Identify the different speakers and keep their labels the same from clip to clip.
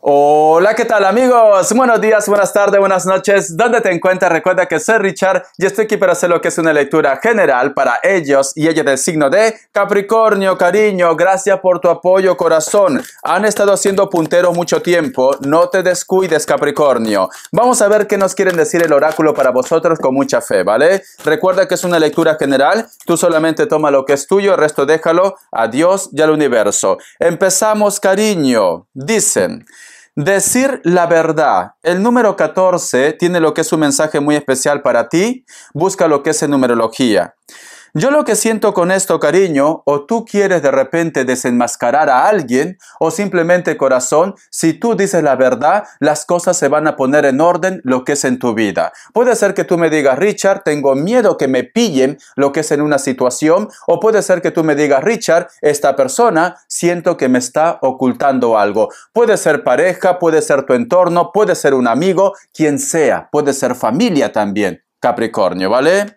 Speaker 1: Hola, ¿qué tal amigos? Buenos días, buenas tardes, buenas noches. ¿Dónde te encuentras? Recuerda que soy Richard y estoy aquí para hacer lo que es una lectura general para ellos y ella del signo de Capricornio. Cariño, gracias por tu apoyo, corazón. Han estado siendo punteros mucho tiempo. No te descuides, Capricornio. Vamos a ver qué nos quieren decir el oráculo para vosotros con mucha fe, ¿vale? Recuerda que es una lectura general. Tú solamente toma lo que es tuyo, el resto déjalo a Dios y al universo. Empezamos, cariño. Dicen. Decir la verdad. El número 14 tiene lo que es un mensaje muy especial para ti. Busca lo que es en numerología. Yo lo que siento con esto, cariño, o tú quieres de repente desenmascarar a alguien, o simplemente corazón, si tú dices la verdad, las cosas se van a poner en orden lo que es en tu vida. Puede ser que tú me digas, Richard, tengo miedo que me pillen lo que es en una situación, o puede ser que tú me digas, Richard, esta persona siento que me está ocultando algo. Puede ser pareja, puede ser tu entorno, puede ser un amigo, quien sea, puede ser familia también, Capricornio, ¿vale?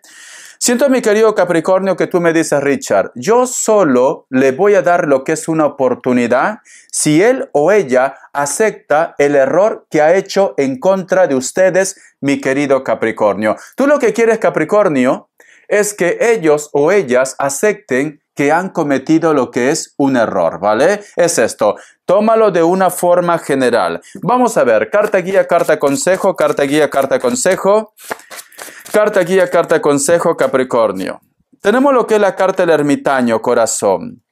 Speaker 1: Siento, mi querido Capricornio, que tú me dices, Richard, yo solo le voy a dar lo que es una oportunidad si él o ella acepta el error que ha hecho en contra de ustedes, mi querido Capricornio. Tú lo que quieres, Capricornio, es que ellos o ellas acepten que han cometido lo que es un error, ¿vale? Es esto. Tómalo de una forma general. Vamos a ver, carta guía, carta consejo, carta guía, carta consejo. Carta guía, carta consejo, Capricornio. Tenemos lo que es la carta del ermitaño, corazón.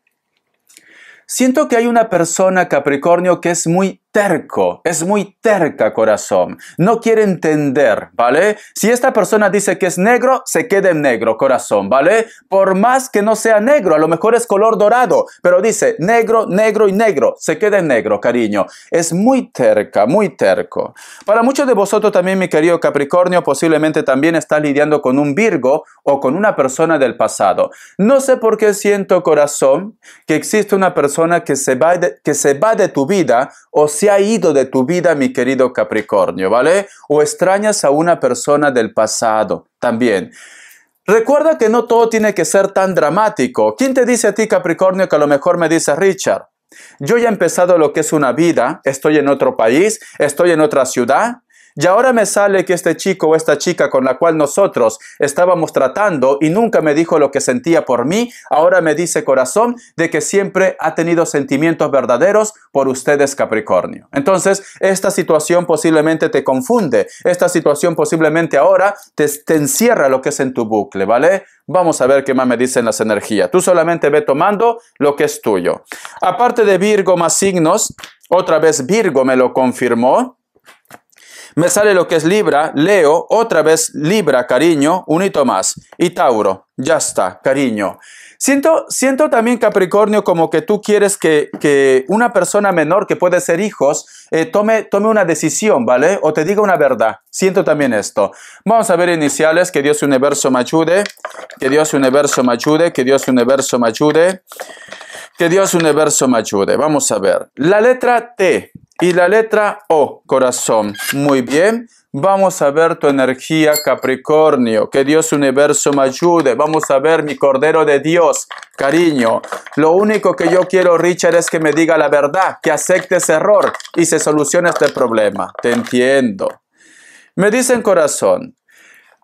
Speaker 1: Siento que hay una persona, Capricornio, que es muy terco, es muy terca corazón, no quiere entender, ¿vale? Si esta persona dice que es negro, se quede negro corazón, ¿vale? Por más que no sea negro, a lo mejor es color dorado, pero dice negro, negro y negro, se quede en negro, cariño. Es muy terca, muy terco. Para muchos de vosotros también, mi querido Capricornio, posiblemente también está lidiando con un Virgo o con una persona del pasado. No sé por qué siento corazón que existe una persona que se va de, que se va de tu vida o se ha ido de tu vida, mi querido Capricornio, ¿vale? O extrañas a una persona del pasado también. Recuerda que no todo tiene que ser tan dramático. ¿Quién te dice a ti, Capricornio, que a lo mejor me dice Richard? Yo ya he empezado lo que es una vida, estoy en otro país, estoy en otra ciudad, y ahora me sale que este chico o esta chica con la cual nosotros estábamos tratando y nunca me dijo lo que sentía por mí, ahora me dice corazón de que siempre ha tenido sentimientos verdaderos por ustedes Capricornio. Entonces, esta situación posiblemente te confunde, esta situación posiblemente ahora te, encierra lo que es en tu bucle, ¿vale? Vamos a ver qué más me dicen las energías. Tú solamente ve tomando lo que es tuyo. Aparte de Virgo más signos, otra vez Virgo me lo confirmó. Me sale lo que es Libra, Leo, otra vez Libra, cariño, un hito más. Y Tauro, ya está, cariño. Siento, siento también, Capricornio, como que tú quieres que, una persona menor, que puede ser hijos, eh, tome, tome una decisión, ¿vale? O te diga una verdad. Siento también esto. Vamos a ver iniciales, que Dios universo me ayude, que Dios universo me ayude, que Dios universo me ayude, que Dios universo me ayude. Vamos a ver. La letra T, y la letra O, corazón. Muy bien. Vamos a ver tu energía, Capricornio. Que Dios universo me ayude. Vamos a ver mi Cordero de Dios. Cariño, lo único que yo quiero, Richard, es que me diga la verdad, que acepte ese error y se solucione este problema. Te entiendo. Me dicen corazón,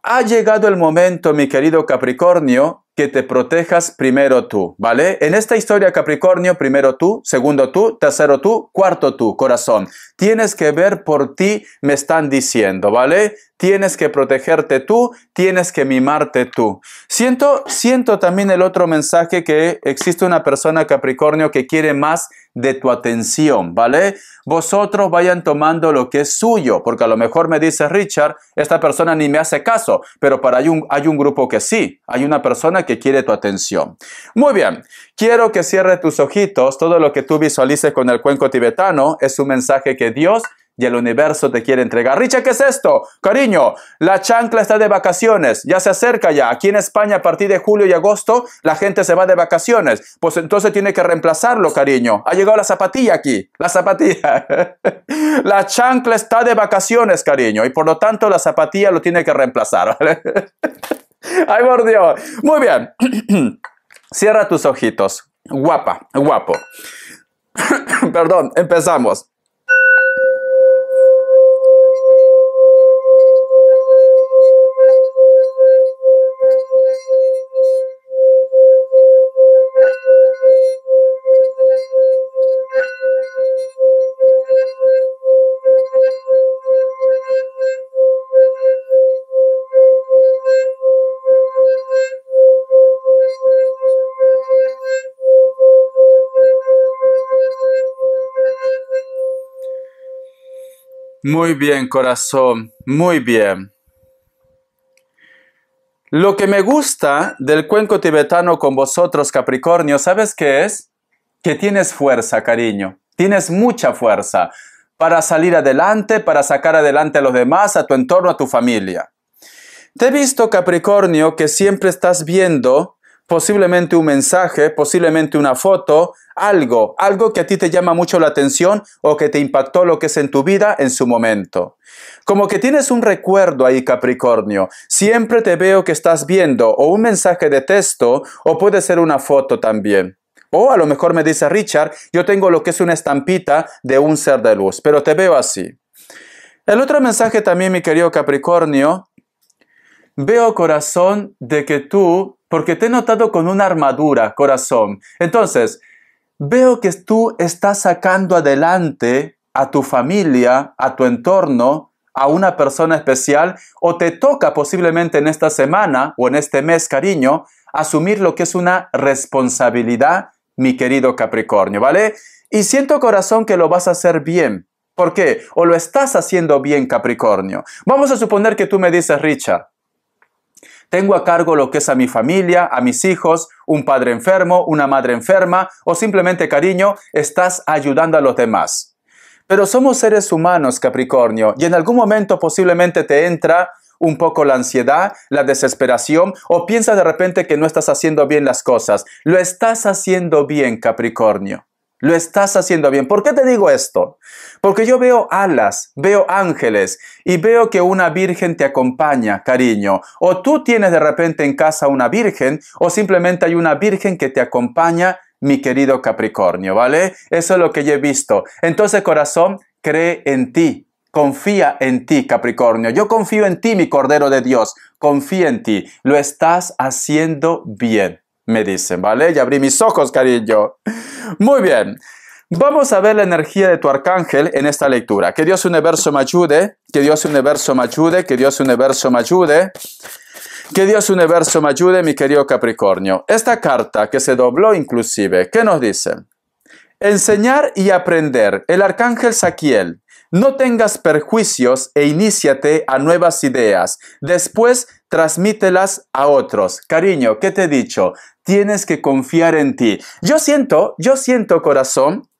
Speaker 1: ha llegado el momento, mi querido Capricornio, que te protejas primero tú, ¿vale? En esta historia Capricornio, primero tú, segundo tú, tercero tú, cuarto tú, corazón. Tienes que ver por ti, me están diciendo, ¿vale? Tienes que protegerte tú, tienes que mimarte tú. Siento, siento también el otro mensaje que existe una persona Capricornio que quiere más de tu atención, ¿vale? Vosotros vayan tomando lo que es suyo, porque a lo mejor me dice Richard, esta persona ni me hace caso, pero para hay un, hay un grupo que sí, hay una persona que quiere tu atención. Muy bien, quiero que cierres tus ojitos, todo lo que tú visualices con el cuenco tibetano es un mensaje que Dios y el universo te quiere entregar. Richa, ¿qué es esto? Cariño, la chancla está de vacaciones, ya se acerca ya. Aquí en España a partir de julio y agosto la gente se va de vacaciones. Pues entonces tiene que reemplazarlo, cariño. Ha llegado la zapatilla aquí, la zapatilla. la chancla está de vacaciones, cariño, y por lo tanto la zapatilla lo tiene que reemplazar. Ay, por Dios. Muy bien. Cierra tus ojitos. Guapa, guapo. Perdón, empezamos. Muy bien, corazón, muy bien. Lo que me gusta del cuenco tibetano con vosotros, Capricornio, ¿sabes qué es? Que tienes fuerza, cariño. Tienes mucha fuerza para salir adelante, para sacar adelante a los demás, a tu entorno, a tu familia. Te he visto, Capricornio, que siempre estás viendo posiblemente un mensaje, posiblemente una foto, algo, algo que a ti te llama mucho la atención o que te impactó lo que es en tu vida en su momento. Como que tienes un recuerdo ahí, Capricornio. Siempre te veo que estás viendo o un mensaje de texto o puede ser una foto también. O a lo mejor me dice Richard, yo tengo lo que es una estampita de un ser de luz, pero te veo así. El otro mensaje también, mi querido Capricornio, veo corazón de que tú porque te he notado con una armadura, corazón. Entonces, veo que tú estás sacando adelante a tu familia, a tu entorno, a una persona especial, o te toca posiblemente en esta semana o en este mes, cariño, asumir lo que es una responsabilidad, mi querido Capricornio, ¿vale? Y siento corazón que lo vas a hacer bien. ¿Por qué? O lo estás haciendo bien, Capricornio. Vamos a suponer que tú me dices, Richard, tengo a cargo lo que es a mi familia, a mis hijos, un padre enfermo, una madre enferma o simplemente cariño, estás ayudando a los demás. Pero somos seres humanos, Capricornio, y en algún momento posiblemente te entra un poco la ansiedad, la desesperación o piensas de repente que no estás haciendo bien las cosas. Lo estás haciendo bien, Capricornio. Lo estás haciendo bien. ¿Por qué te digo esto? Porque yo veo alas, veo ángeles y veo que una virgen te acompaña, cariño. O tú tienes de repente en casa una virgen o simplemente hay una virgen que te acompaña, mi querido Capricornio, ¿vale? Eso es lo que yo he visto. Entonces, corazón, cree en ti. Confía en ti, Capricornio. Yo confío en ti, mi Cordero de Dios. Confía en ti. Lo estás haciendo bien, me dicen, ¿vale? Ya abrí mis ojos, cariño. Muy bien. Vamos a ver la energía de tu arcángel en esta lectura. Que Dios universo me ayude, que Dios universo me ayude, que Dios universo me ayude. Que Dios universo me ayude, mi querido Capricornio. Esta carta que se dobló inclusive, ¿qué nos dice? Enseñar y aprender. El arcángel Saquiel. No tengas perjuicios e iníciate a nuevas ideas. Después transmítelas a otros. Cariño, ¿qué te he dicho? tienes que confiar en ti. Yo siento, yo siento corazón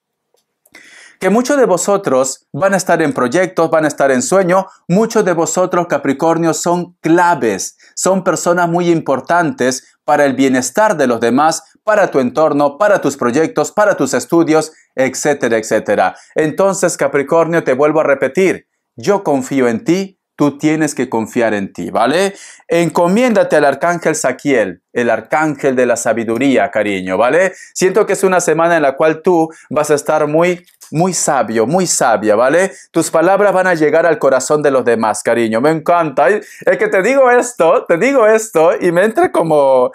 Speaker 1: que muchos de vosotros van a estar en proyectos, van a estar en sueño. Muchos de vosotros, Capricornio, son claves, son personas muy importantes para el bienestar de los demás, para tu entorno, para tus proyectos, para tus estudios, etcétera, etcétera. Entonces, Capricornio, te vuelvo a repetir, yo confío en ti, Tú tienes que confiar en ti, ¿vale? Encomiéndate al arcángel Saquiel, el arcángel de la sabiduría, cariño, ¿vale? Siento que es una semana en la cual tú vas a estar muy, muy sabio, muy sabia, ¿vale? Tus palabras van a llegar al corazón de los demás, cariño. Me encanta. Es que te digo esto, te digo esto y me entra como,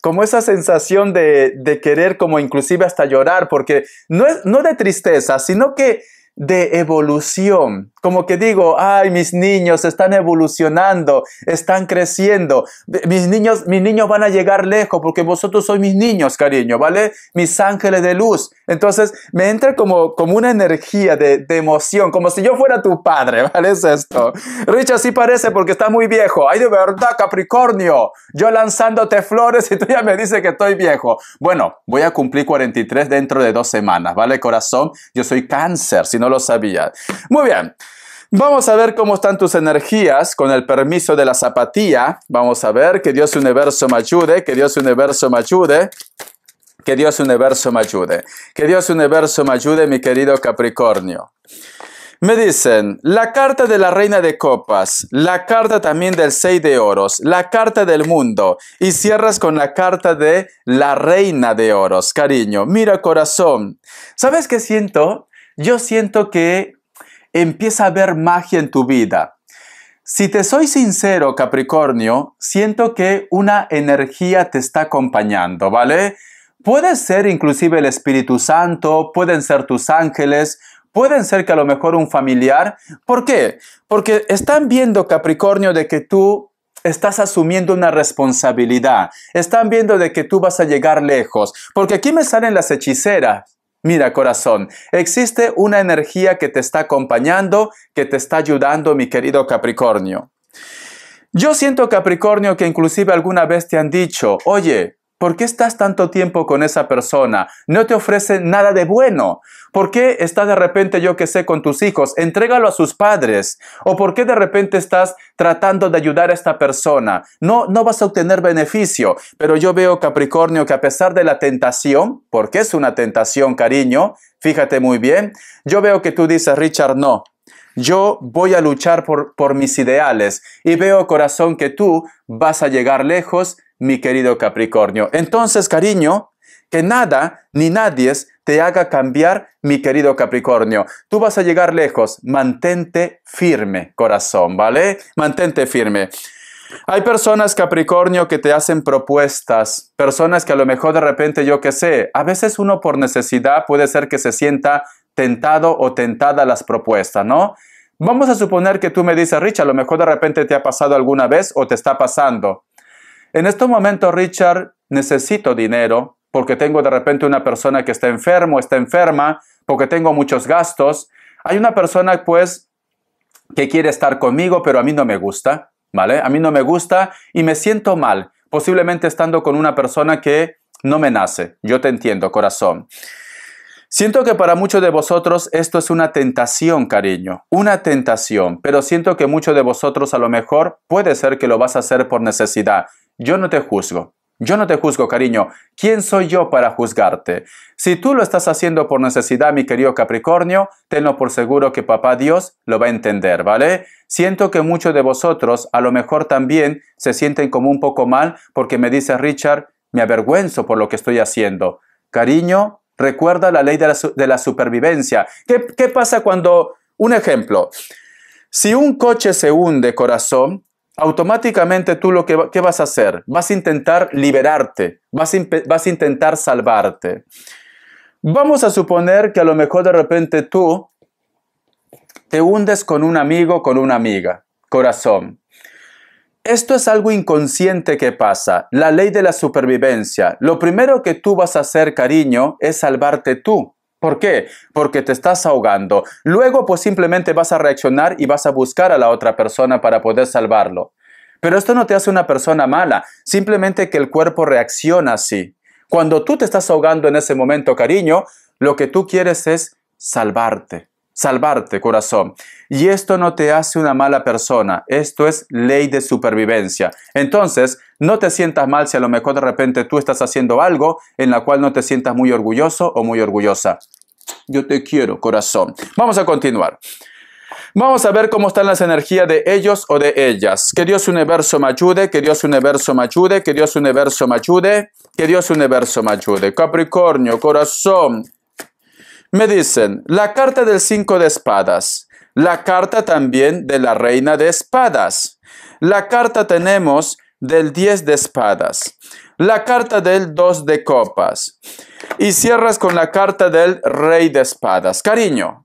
Speaker 1: como esa sensación de, de, querer como inclusive hasta llorar, porque no, es, no de tristeza, sino que de evolución. Como que digo, ay, mis niños están evolucionando, están creciendo. Mis niños, mis niños van a llegar lejos porque vosotros sois mis niños, cariño, ¿vale? Mis ángeles de luz. Entonces me entra como, como una energía de, de emoción, como si yo fuera tu padre, ¿vale? Es esto. Richard, sí parece porque está muy viejo. Ay, de verdad, Capricornio. Yo lanzándote flores y tú ya me dices que estoy viejo. Bueno, voy a cumplir 43 dentro de dos semanas, ¿vale? Corazón, yo soy cáncer. Si no lo sabía. Muy bien. Vamos a ver cómo están tus energías con el permiso de la zapatilla. Vamos a ver que Dios Universo me ayude, que Dios Universo me ayude. Que Dios Universo me ayude. Que Dios Universo me ayude, mi querido Capricornio. Me dicen, la carta de la reina de copas, la carta también del seis de oros, la carta del mundo y cierras con la carta de la reina de oros, cariño. Mira corazón, ¿sabes qué siento? yo siento que empieza a haber magia en tu vida. Si te soy sincero, Capricornio, siento que una energía te está acompañando, ¿vale? Puede ser inclusive el Espíritu Santo, pueden ser tus ángeles, pueden ser que a lo mejor un familiar. ¿Por qué? Porque están viendo, Capricornio, de que tú estás asumiendo una responsabilidad. Están viendo de que tú vas a llegar lejos. Porque aquí me salen las hechiceras, Mira corazón, existe una energía que te está acompañando, que te está ayudando, mi querido Capricornio. Yo siento Capricornio que inclusive alguna vez te han dicho, oye, ¿Por qué estás tanto tiempo con esa persona? No te ofrece nada de bueno. ¿Por qué estás de repente, yo que sé, con tus hijos? Entrégalo a sus padres. ¿O por qué de repente estás tratando de ayudar a esta persona? No, no vas a obtener beneficio. Pero yo veo, Capricornio, que a pesar de la tentación, porque es una tentación, cariño, fíjate muy bien, yo veo que tú dices, Richard, no, yo voy a luchar por, por, mis ideales y veo, corazón, que tú vas a llegar lejos mi querido Capricornio. Entonces, cariño, que nada ni nadie te haga cambiar, mi querido Capricornio. Tú vas a llegar lejos. Mantente firme, corazón, ¿vale? Mantente firme. Hay personas, Capricornio, que te hacen propuestas, personas que a lo mejor de repente, yo qué sé, a veces uno por necesidad puede ser que se sienta tentado o tentada las propuestas, ¿no? Vamos a suponer que tú me dices, Rich, a lo mejor de repente te ha pasado alguna vez o te está pasando. En este momento, Richard, necesito dinero porque tengo de repente una persona que está enfermo, está enferma, porque tengo muchos gastos. Hay una persona, pues, que quiere estar conmigo, pero a mí no me gusta, ¿vale? A mí no me gusta y me siento mal, posiblemente estando con una persona que no me nace. Yo te entiendo, corazón. Siento que para muchos de vosotros esto es una tentación, cariño, una tentación, pero siento que muchos de vosotros a lo mejor puede ser que lo vas a hacer por necesidad, yo no te juzgo. Yo no te juzgo, cariño. ¿Quién soy yo para juzgarte? Si tú lo estás haciendo por necesidad, mi querido Capricornio, tenlo por seguro que papá Dios lo va a entender, ¿vale? Siento que muchos de vosotros a lo mejor también se sienten como un poco mal porque me dice Richard, me avergüenzo por lo que estoy haciendo. Cariño, recuerda la ley de la, supervivencia. ¿Qué pasa cuando... Un ejemplo. Si un coche se hunde, corazón, automáticamente tú lo que vas a hacer, vas a intentar liberarte, vas vas a intentar salvarte. Vamos a suponer que a lo mejor de repente tú te hundes con un amigo, con una amiga, corazón. Esto es algo inconsciente que pasa, la ley de la supervivencia. Lo primero que tú vas a hacer, cariño, es salvarte tú. ¿Por qué? Porque te estás ahogando. Luego pues simplemente vas a reaccionar y vas a buscar a la otra persona para poder salvarlo. Pero esto no te hace una persona mala, simplemente que el cuerpo reacciona así. Cuando tú te estás ahogando en ese momento, cariño, lo que tú quieres es salvarte salvarte, corazón. Y esto no te hace una mala persona, esto es ley de supervivencia. Entonces, no te sientas mal si a lo mejor de repente tú estás haciendo algo en la cual no te sientas muy orgulloso o muy orgullosa. Yo te quiero, corazón. Vamos a continuar. Vamos a ver cómo están las energías de ellos o de ellas. Que Dios universo me ayude, que Dios universo me ayude, que Dios universo me ayude, que Dios universo me ayude. Capricornio, corazón, me dicen, la carta del cinco de espadas, la carta también de la reina de espadas, la carta tenemos del diez de espadas, la carta del dos de copas y cierras con la carta del rey de espadas. Cariño,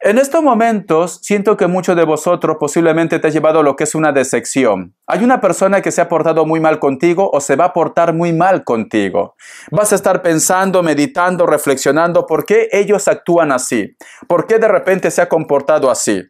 Speaker 1: en estos momentos, siento que muchos de vosotros posiblemente te ha llevado a lo que es una decepción. Hay una persona que se ha portado muy mal contigo o se va a portar muy mal contigo. Vas a estar pensando, meditando, reflexionando por qué ellos actúan así, por qué de repente se ha comportado así.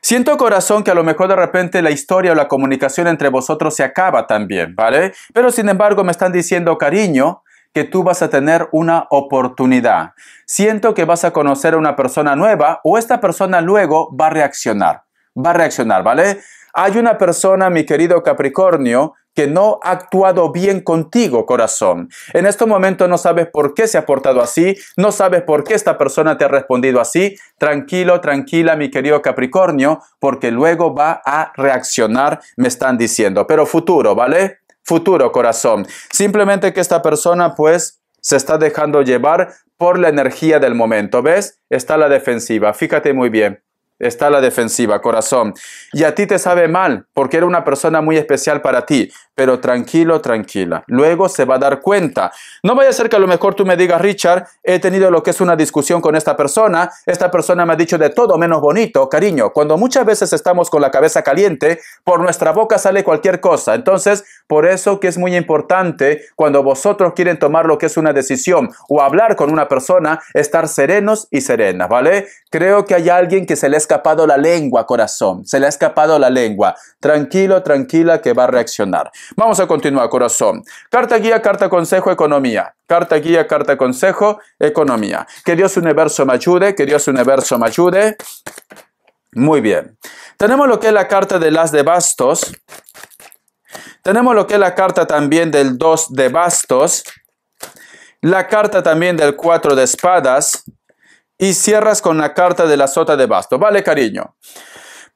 Speaker 1: Siento corazón que a lo mejor de repente la historia o la comunicación entre vosotros se acaba también, ¿vale? Pero sin embargo me están diciendo, cariño, que tú vas a tener una oportunidad. Siento que vas a conocer a una persona nueva o esta persona luego va a reaccionar. Va a reaccionar, ¿vale? Hay una persona, mi querido Capricornio, que no ha actuado bien contigo, corazón. En este momento no sabes por qué se ha portado así, no sabes por qué esta persona te ha respondido así. Tranquilo, tranquila, mi querido Capricornio, porque luego va a reaccionar, me están diciendo. Pero futuro, ¿vale? futuro, corazón. Simplemente que esta persona pues se está dejando llevar por la energía del momento, ¿ves? Está la defensiva, fíjate muy bien está la defensiva, corazón. Y a ti te sabe mal, porque era una persona muy especial para ti, pero tranquilo, tranquila. Luego se va a dar cuenta. No vaya a ser que a lo mejor tú me digas, Richard, he tenido lo que es una discusión con esta persona, esta persona me ha dicho de todo menos bonito, cariño. Cuando muchas veces estamos con la cabeza caliente, por nuestra boca sale cualquier cosa. Entonces, por eso que es muy importante cuando vosotros quieren tomar lo que es una decisión o hablar con una persona, estar serenos y serenas, ¿vale? Creo que hay alguien que se les escapado la lengua, corazón. Se le ha escapado la lengua. Tranquilo, tranquila, que va a reaccionar. Vamos a continuar, corazón. Carta guía, carta consejo, economía. Carta guía, carta consejo, economía. Que Dios universo me ayude, que Dios universo me ayude. Muy bien. Tenemos lo que es la carta de las de bastos. Tenemos lo que es la carta también del 2 de bastos. La carta también del 4 de espadas y cierras con la carta de la sota de basto. Vale, cariño.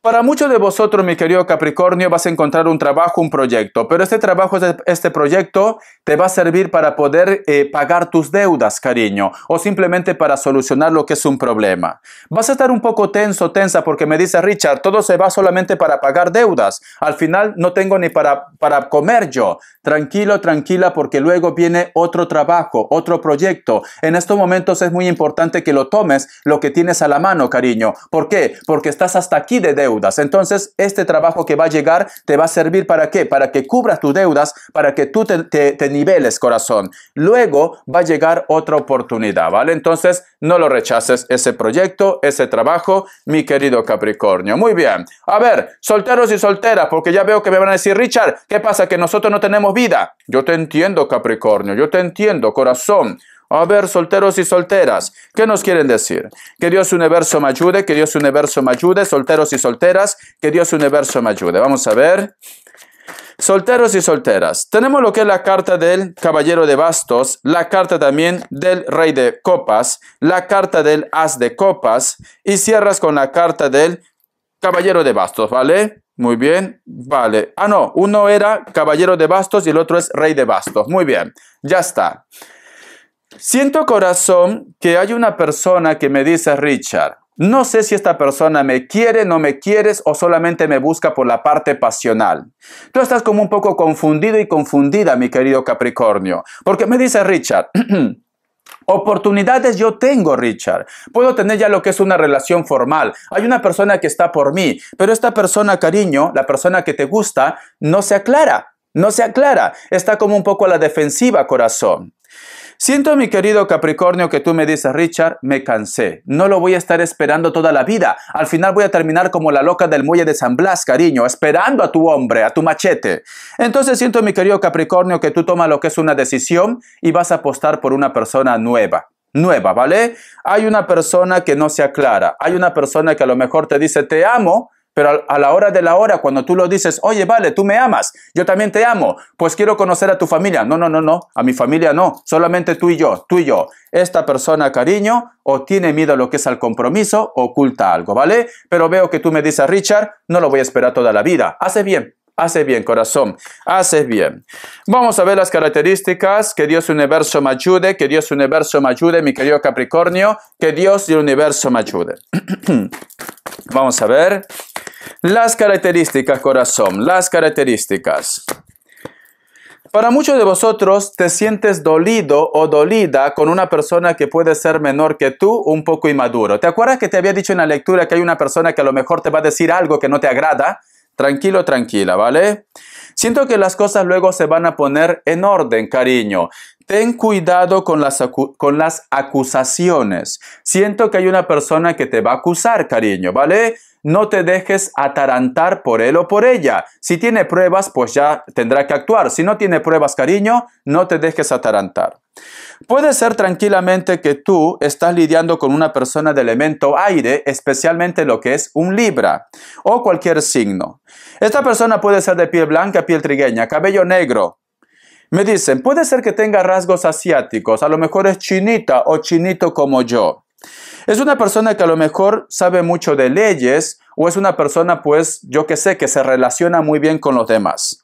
Speaker 1: Para muchos de vosotros, mi querido Capricornio, vas a encontrar un trabajo, un proyecto, pero este trabajo, este, este proyecto te va a servir para poder eh, pagar tus deudas, cariño, o simplemente para solucionar lo que es un problema. Vas a estar un poco tenso, tensa, porque me dice Richard, todo se va solamente para pagar deudas. Al final no tengo ni para, para comer yo. Tranquilo, tranquila, porque luego viene otro trabajo, otro proyecto. En estos momentos es muy importante que lo tomes, lo que tienes a la mano, cariño. ¿Por qué? Porque estás hasta aquí de deuda. Entonces, este trabajo que va a llegar te va a servir para qué? Para que cubras tus deudas, para que tú te, te niveles, corazón. Luego va a llegar otra oportunidad, ¿vale? Entonces, no lo rechaces ese proyecto, ese trabajo, mi querido Capricornio. Muy bien. A ver, solteros y solteras, porque ya veo que me van a decir, Richard, ¿qué pasa? Que nosotros no tenemos vida. Yo te entiendo, Capricornio, yo te entiendo, corazón. A ver, solteros y solteras, ¿qué nos quieren decir? Que Dios universo me ayude, que Dios universo me ayude, solteros y solteras, que Dios universo me ayude. Vamos a ver. Solteros y solteras, tenemos lo que es la carta del caballero de bastos, la carta también del rey de copas, la carta del as de copas y cierras con la carta del caballero de bastos, ¿vale? Muy bien, vale. Ah, no, uno era caballero de bastos y el otro es rey de bastos. Muy bien, ya está. Siento corazón que hay una persona que me dice, Richard, no sé si esta persona me quiere, no me quieres o solamente me busca por la parte pasional. Tú estás como un poco confundido y confundida, mi querido Capricornio, porque me dice Richard, Oportunidades yo tengo, Richard. Puedo tener ya lo que es una relación formal. Hay una persona que está por mí, pero esta persona, cariño, la persona que te gusta, no se aclara. No se aclara, está como un poco a la defensiva, corazón. Siento, mi querido Capricornio, que tú me dices, Richard, me cansé. No lo voy a estar esperando toda la vida. Al final voy a terminar como la loca del muelle de San Blas, cariño, esperando a tu hombre, a tu machete. Entonces siento, mi querido Capricornio, que tú tomas lo que es una decisión y vas a apostar por una persona nueva nueva, ¿vale? Hay una persona que no se aclara, hay una persona que a lo mejor te dice te amo, pero a la hora de la hora, cuando tú lo dices, oye, vale, tú me amas, yo también te amo, pues quiero conocer a tu familia. No, no, no, no, a mi familia no, solamente tú y yo, tú y yo. Esta persona, cariño, o tiene miedo a lo que es al compromiso, oculta algo, ¿vale? Pero veo que tú me dices, Richard, no lo voy a esperar toda la vida. Hace bien, Hace bien, corazón. Hace bien. Vamos a ver las características. Que Dios universo me ayude. Que Dios universo me ayude, mi querido Capricornio. Que Dios y universo me ayude. Vamos a ver. Las características, corazón, las características. Para muchos de vosotros te sientes dolido o dolida con una persona que puede ser menor que tú, un poco inmaduro. ¿Te acuerdas que te había dicho en la lectura que hay una persona que a lo mejor te va a decir algo que no te agrada? Tranquilo, tranquila, ¿vale? Siento que las cosas luego se van a poner en orden, cariño ten cuidado con las, con las acusaciones. Siento que hay una persona que te va a acusar, cariño, ¿vale? No te dejes atarantar por él o por ella. Si tiene pruebas, pues ya tendrá que actuar. Si no tiene pruebas, cariño, no te dejes atarantar. Puede ser tranquilamente que tú estás lidiando con una persona de elemento aire, especialmente lo que es un libra o cualquier signo. Esta persona puede ser de piel blanca, piel trigueña, cabello negro, me dicen, puede ser que tenga rasgos asiáticos, a lo mejor es chinita o chinito como yo. Es una persona que a lo mejor sabe mucho de leyes o es una persona, pues, yo que sé, que se relaciona muy bien con los demás.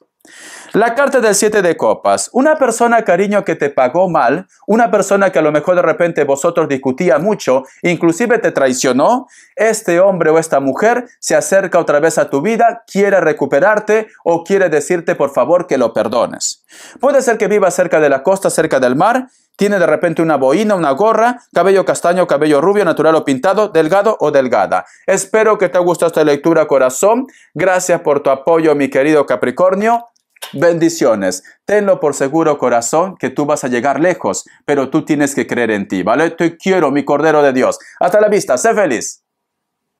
Speaker 1: La carta del 7 de copas. Una persona, cariño, que te pagó mal, una persona que a lo mejor de repente vosotros discutía mucho, inclusive te traicionó, este hombre o esta mujer se acerca otra vez a tu vida, quiere recuperarte o quiere decirte por favor que lo perdones. Puede ser que viva cerca de la costa, cerca del mar, tiene de repente una boina, una gorra, cabello castaño, cabello rubio, natural o pintado, delgado o delgada. Espero que te haya gustado esta lectura, corazón. Gracias por tu apoyo, mi querido Capricornio bendiciones. Tenlo por seguro, corazón, que tú vas a llegar lejos, pero tú tienes que creer en ti, ¿vale? Te quiero, mi Cordero de Dios. Hasta la vista, sé feliz.